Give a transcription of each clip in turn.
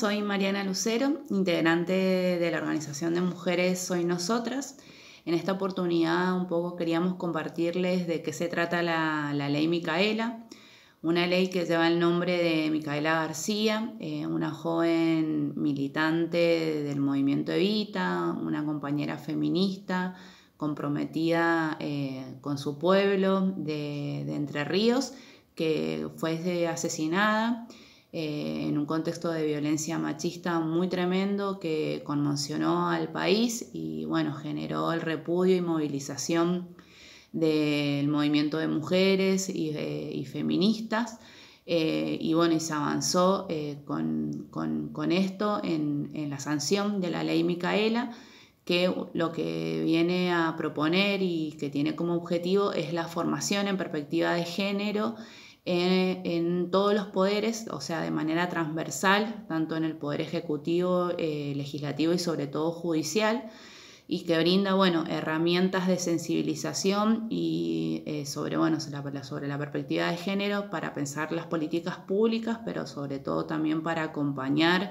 soy Mariana Lucero, integrante de la organización de mujeres Soy Nosotras. En esta oportunidad un poco queríamos compartirles de qué se trata la, ley Micaela, una ley que lleva el nombre de Micaela García, eh, una joven militante del movimiento Evita, una compañera feminista comprometida eh, con su pueblo de, de Entre Ríos, que fue asesinada eh, en un contexto de violencia machista muy tremendo que conmocionó al país y bueno, generó el repudio y movilización del movimiento de mujeres y, eh, feministas. Eh, y bueno, se avanzó con, esto en, en, la sanción de la ley Micaela, que lo que viene a proponer y que tiene como objetivo es la formación en perspectiva de género en, todos los poderes, o sea, de manera transversal, tanto en el poder ejecutivo, eh, legislativo y sobre todo judicial, y que brinda, bueno, herramientas de sensibilización y eh, sobre, bueno, sobre la perspectiva de género para pensar las políticas públicas, pero sobre todo también para acompañar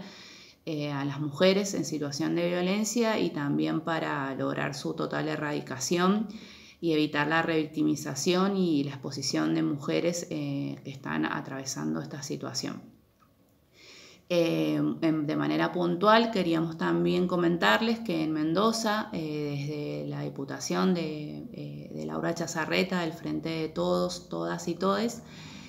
eh, a las mujeres en situación de violencia y también para lograr su total erradicación y evitar la revictimización y la exposición de mujeres eh, que están atravesando esta situación. Eh, de manera puntual, queríamos también comentarles que en Mendoza, eh, desde la Diputación de, de Laura Chazarreta, del Frente de Todos, Todas y Todes,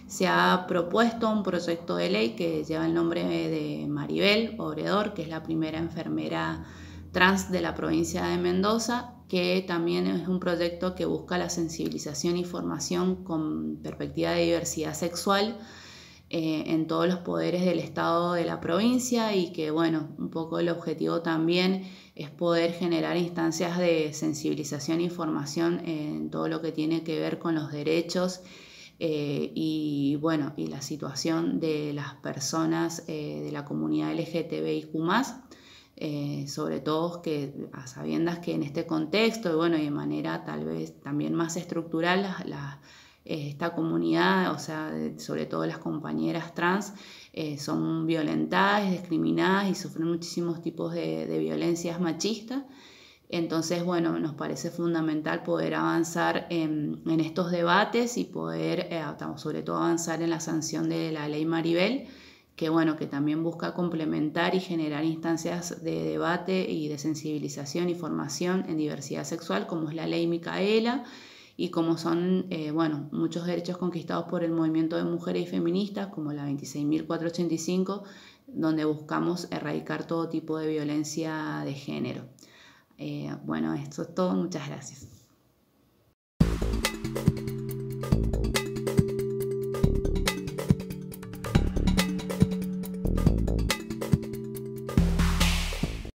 se ha propuesto un proyecto de ley que lleva el nombre de Maribel Obredor, que es la primera enfermera trans de la provincia de Mendoza, que también es un proyecto que busca la sensibilización y formación con perspectiva de diversidad sexual eh, en todos los poderes del Estado de la provincia y que, bueno, un poco el objetivo también es poder generar instancias de sensibilización y formación en todo lo que tiene que ver con los derechos eh, y, bueno, y la situación de las personas eh, de la comunidad LGTBIQ eh, sobre todo que a sabiendas que en este contexto y bueno, y de manera tal vez también más estructural, eh, esta comunidad, o sea, sobre todo las compañeras trans, eh, son violentadas, discriminadas y sufren muchísimos tipos de, violencias machistas. Entonces, bueno, nos parece fundamental poder avanzar en estos debates y poder, sobre todo, avanzar en la sanción de la ley Maribel que bueno, que también busca complementar y generar instancias de debate y de sensibilización y formación en diversidad sexual, como es la ley Micaela y como son, eh, bueno, muchos derechos conquistados por el movimiento de mujeres y feministas, como la 26.485, donde buscamos erradicar todo tipo de violencia de género. Eh, bueno, esto es todo, muchas gracias.